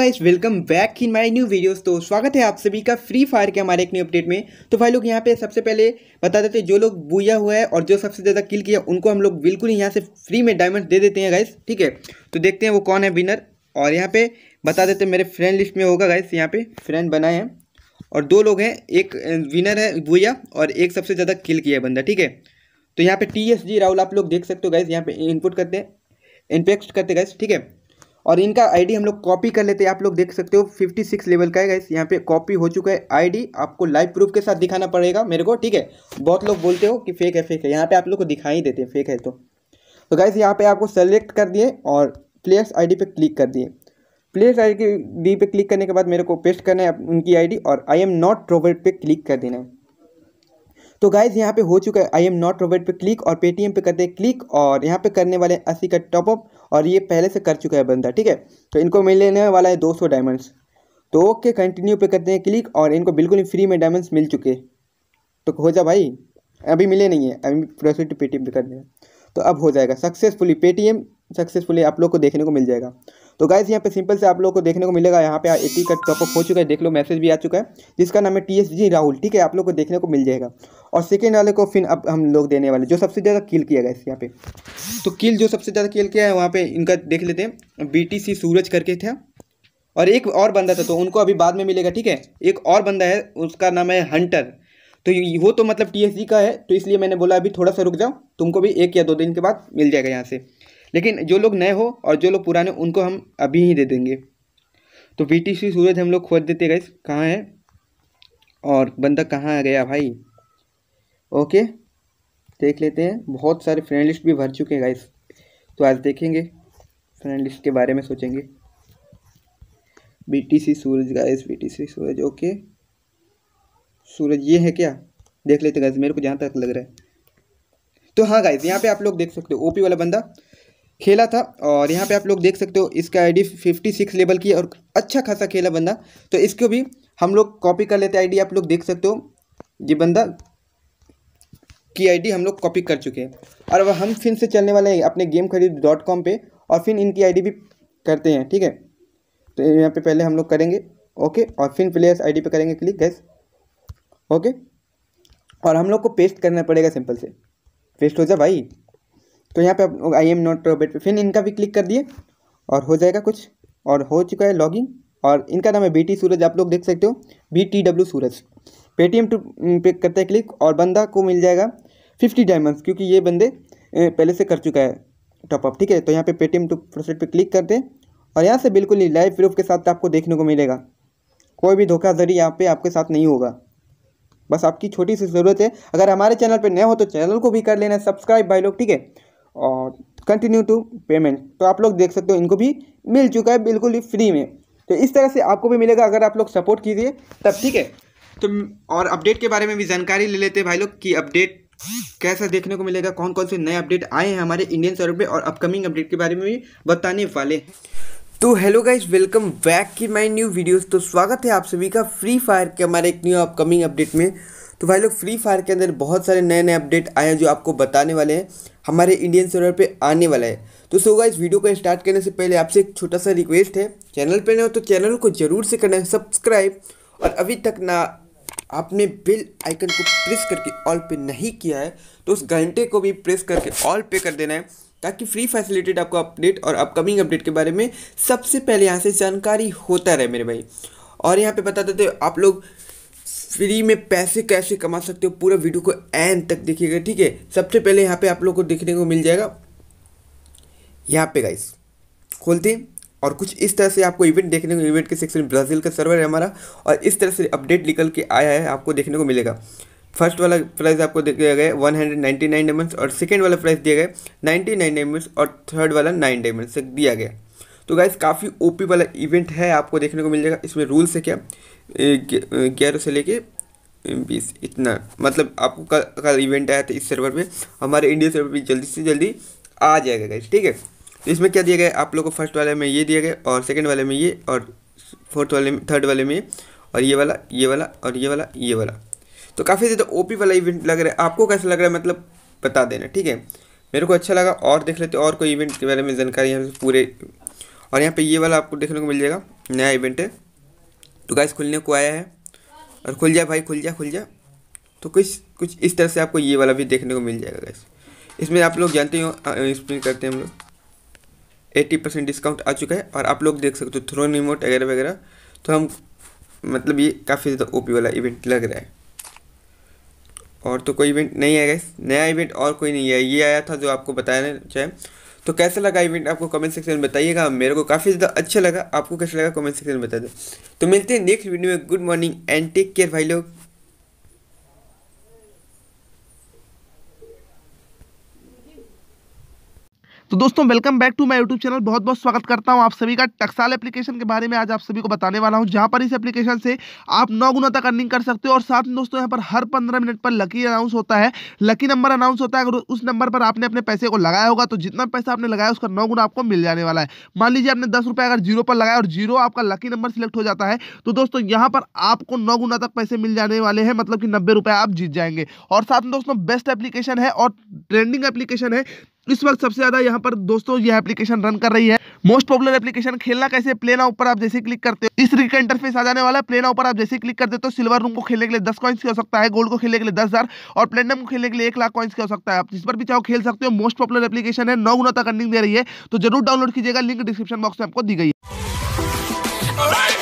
guys welcome back in my new videos तो स्वागत है आप सभी का फ्री फायर के हमारे एक न्यू अपडेट में तो भाई लोग यहाँ पे सबसे पहले बता देते हैं जो लोग बुया हुआ है और जो सबसे ज़्यादा किल किया उनको हम लोग बिल्कुल ही यहाँ से फ्री में डायमंड दे देते हैं गाइस ठीक है तो देखते हैं वो कौन है विनर और यहाँ पर बता देते मेरे फ्रेंड लिस्ट में होगा गाइस यहाँ पर फ्रेंड बनाए हैं और दो लोग हैं एक विनर है बुया और एक सबसे ज़्यादा किल किया है बंदा ठीक है तो यहाँ पर टी राहुल आप लोग देख सकते हो गाइस यहाँ पर इनपुट करते हैं इनपेक्ट करते गाइस ठीक है और इनका आईडी हम लोग कॉपी कर लेते हैं आप लोग देख सकते हो 56 लेवल का है गाइस यहाँ पे कॉपी हो चुका है आईडी आपको लाइव प्रूफ के साथ दिखाना पड़ेगा मेरे को ठीक है बहुत लोग बोलते हो कि फेक है फेक है यहाँ पे आप लोग को दिखा ही देते हैं फेक है तो तो गाइस यहाँ पे आपको सेलेक्ट कर दिए और प्लेयर्स आई डी क्लिक कर दिए प्लेयर्स आई डी पे क्लिक करने के बाद मेरे को पेस्ट करना है उनकी आई और आई एम नॉट प्रोवाइड पर क्लिक कर देना है तो गाइज यहाँ पे हो चुका है आई एम नॉट रोबेट पे क्लिक और पेटीएम पे करते हैं क्लिक और यहाँ पे करने वाले हैं अस्सी का टॉपअप और ये पहले से कर चुका है बंदा ठीक है तो इनको मिलने वाला है दो सौ डायमंड्स तो ओके कंटिन्यू पे करते हैं क्लिक और इनको बिल्कुल ही फ्री में डायमंड्स मिल चुके तो हो जा भाई अभी मिले नहीं है अभी प्रोसेट पेटीएम पे कर देना तो अब हो जाएगा सक्सेसफुली पेटीएम सक्सेसफुली आप लोग को देखने को मिल जाएगा तो गाइस यहाँ पे सिंपल से आप लोग को देखने को मिलेगा यहाँ पे एटी का टॉपअप हो चुका है देख लो मैसेज भी आ चुका है जिसका नाम है टी एस जी राहुल ठीक है आप लोग को देखने को मिल जाएगा और सेकेंड वाले को फिर अब हम लोग देने वाले जो सबसे ज़्यादा किल किया गया यहाँ पे तो किल जो सबसे ज़्यादा किल किया है वहाँ पे इनका देख लेते हैं सी सूरज करके था और एक और बंदा था तो उनको अभी बाद में मिलेगा ठीक है एक और बंदा है उसका नाम है हंटर तो वो तो मतलब टी का है तो इसलिए मैंने बोला अभी थोड़ा सा रुक जाओ तुमको भी एक या दो दिन के बाद मिल जाएगा यहाँ से लेकिन जो लोग नए हो और जो लोग पुराने उनको हम अभी ही दे देंगे तो वी टी सी सूरज हम लोग खोज देते गए कहाँ है और बंदा कहाँ आ गया भाई ओके देख लेते हैं बहुत सारे फ्रेंड लिस्ट भी भर चुके हैं गाइस तो आज देखेंगे फ्रेंड लिस्ट के बारे में सोचेंगे B T C Suraj guys B T C Suraj okay Suraj ये है क्या देख लेते गाइस मेरे को जहाँ तक लग रहा है तो हाँ गाइस यहाँ पे आप लोग देख सकते हो ओपी वाला बंदा खेला था और यहाँ पे आप लोग देख सकते हो इसका आईडी 56 लेवल की और अच्छा खासा खेला बंदा तो इसको भी हम लोग कॉपी कर लेते आई आईडी आप लोग देख सकते हो ये बंदा की आईडी हम लोग कॉपी कर चुके हैं और अब हम फिर से चलने वाले हैं अपने गेम खरीद डॉट कॉम पर और फिर इनकी आई भी करते हैं ठीक है तो यहाँ पर पहले हम लोग करेंगे ओके और फिर प्लेयर्स आई डी पर करेंगे क्लिक गैस ओके और हम लोग को पेस्ट करना पड़ेगा सिंपल से पेस्ट हो जाए भाई तो यहाँ पे आप आई एम नॉट बेट पे फिर इनका भी क्लिक कर दिए और हो जाएगा कुछ और हो चुका है लॉगिंग और इनका नाम है बी टी सूरज आप लोग देख सकते हो B T W Suraj Paytm to pay करते हैं क्लिक और बंदा को मिल जाएगा फिफ्टी डायमंड्स क्योंकि ये बंदे पहले से कर चुका है टॉपअप ठीक है तो यहाँ पे पेटीएम टू प्रोसेट पे क्लिक करते हैं और यहाँ से बिल्कुल ही लाइव प्रूफ के साथ आपको देखने को मिलेगा कोई भी धोखाधड़ी यहाँ पे आपके साथ नहीं होगा बस आपकी छोटी सी ज़रूरत है अगर हमारे चैनल पर नया हो तो चैनल को भी कर लेना सब्सक्राइब भाई लोग ठीक है और कंटिन्यू टू पेमेंट तो आप लोग देख सकते हो इनको भी मिल चुका है बिल्कुल ही फ्री में तो इस तरह से आपको भी मिलेगा अगर आप लोग सपोर्ट कीजिए तब ठीक है तो और अपडेट के बारे में भी जानकारी ले लेते हैं भाई लोग कि अपडेट कैसा देखने को मिलेगा कौन कौन से नए अपडेट आए हैं हमारे इंडियन सर्वर पे और अपकमिंग अपडेट के बारे में भी बताने वाले हैं तो हेलो गाइज वेलकम बैक की माई न्यू वीडियोज़ तो स्वागत है आप सभी का फ्री फायर के हमारे एक न्यू अपकमिंग अपडेट में तो भाई लोग फ्री फायर के अंदर बहुत सारे नए नए अपडेट आए हैं जो आपको बताने वाले हैं हमारे इंडियन सर्वर पे आने वाला है तो सो इस वीडियो को स्टार्ट करने से पहले आपसे एक छोटा सा रिक्वेस्ट है चैनल पे नए हो तो चैनल को जरूर से करना है सब्सक्राइब और अभी तक ना आपने बिल आइकन को प्रेस करके ऑल पे नहीं किया है तो उस घंटे को भी प्रेस करके ऑल पे कर देना है ताकि फ्री फैसिलिटेड आपको अपडेट और अपकमिंग अपडेट के बारे में सबसे पहले यहाँ से जानकारी होता रहे मेरे भाई और यहाँ पे बता देते आप लोग फ्री में पैसे कैसे कमा सकते हो पूरा वीडियो को एंड तक देखिएगा ठीक है सबसे पहले यहाँ पे आप लोग को देखने को मिल जाएगा यहाँ पे गाइस खोलते हैं और कुछ इस तरह से आपको इवेंट देखने को इवेंट के सेक्शन ब्राज़ील का सर्वर है हमारा और इस तरह से अपडेट निकल के आया है आपको देखने को मिलेगा फर्स्ट वाला प्राइस आपको दिया गया one hundred ninety nine diamonds और सेकेंड वाला प्राइस दिया गया नाइन्टी नाइन डायमंड्स और थर्ड वाला नाइन डायमंड्स दिया गया तो गाइज काफ़ी ओपी वाला इवेंट है आपको देखने को मिल जाएगा इसमें रूल्स है क्या ग्यारह से लेके बीस इतना मतलब आपको कल कल इवेंट आया था इस सर्वर में हमारे इंडिया सर्वर भी जल्दी से जल्दी आ जाएगा गाइज ठीक है तो इसमें क्या दिया गया आप लोग को फर्स्ट वाले में ये दिया गया और सेकेंड वाले में ये और फोर्थ वाले में थर्ड वाले में और ये वाला ये वाला और ये वाला ये वाला तो काफ़ी ज़्यादा ओपी वाला इवेंट लग रहा है आपको कैसा लग रहा है मतलब बता देना ठीक है मेरे को अच्छा लगा और देख लेते और कोई इवेंट के बारे में जानकारी हमें पूरे और यहाँ पे ये वाला आपको देखने को मिल जाएगा नया इवेंट है तो गाइस खुलने को आया है और खुल जाए भाई खुल जाए खुल जाए तो कुछ कुछ इस तरह से आपको ये वाला भी देखने को मिल जाएगा गाइस इसमें आप लोग जानते हो एक्सप्लेन करते हैं हम लोग एट्टी परसेंट डिस्काउंट आ चुका है और आप लोग देख सकते हो थ्रोन रिमोट वगैरह वगैरह तो हम मतलब ये काफ़ी ज़्यादा ओपी वाला इवेंट लग रहा है और तो कोई इवेंट नहीं आया गैस नया इवेंट और कोई नहीं है ये आया था जो आपको बताया ना चाहे तो कैसा लगा इवेंट आपको कमेंट सेक्शन में बताइएगा मेरे को काफ़ी ज़्यादा अच्छा लगा आपको कैसा लगा कमेंट सेक्शन में बता दो तो मिलते हैं नेक्स्ट वीडियो में good morning and take care भाई लोग तो दोस्तों welcome back to my YouTube channel बहुत बहुत स्वागत करता हूं आप सभी का टक्साल एप्लीकेशन के बारे में आज आप सभी को बताने वाला हूं जहां पर इस एप्लीकेशन से आप नौ गुना तक अर्निंग कर सकते हो और साथ में दोस्तों यहां पर हर पंद्रह मिनट पर लकी अनाउंस होता है लकी नंबर अनाउंस होता है अगर उस नंबर पर आपने अपने पैसे को लगाया होगा तो जितना पैसा आपने लगाया उसका नौ गुना आपको मिल जाने वाला है मान लीजिए आपने दस रुपये अगर जीरो पर लगाया और जीरो आपका लकी नंबर सिलेक्ट हो जाता है तो दोस्तों यहाँ पर आपको नौ गुना तक पैसे मिल जाने वाले हैं मतलब कि नब्बे आप जीत जाएंगे और साथ में दोस्तों बेस्ट एप्लीकेशन है और ट्रेंडिंग एप्लीकेशन है इस वक्त सबसे ज़्यादा यहाँ पर दोस्तों यह एप्लीकेशन रन कर रही है मोस्ट पॉपुलर एप्लीकेशन खेलना कैसे प्ले ऊपर आप जैसे क्लिक करते हो इस रिक इंटरफेस आ जाने वाला है प्ले नाउ पर आप जैसे क्लिक करते हो तो सिल्वर रूम को खेलने के लिए दस कॉइन्स की हो सकता है गोल्ड को खेलने के लिए दस हज़ार और प्लेटिनम को खेलने के लिए एक लाख कॉइन्स की हो सकता है आप जिस पर भी चाहो खेल सकते हो मोस्ट पॉपुलर एप्लीकेशन है नौ गुना तक अर्निंग दे रही है तो जरूर डाउनलोड कीजिएगा लिंक डिस्क्रिप्शन बॉक्स में आपको दी गई है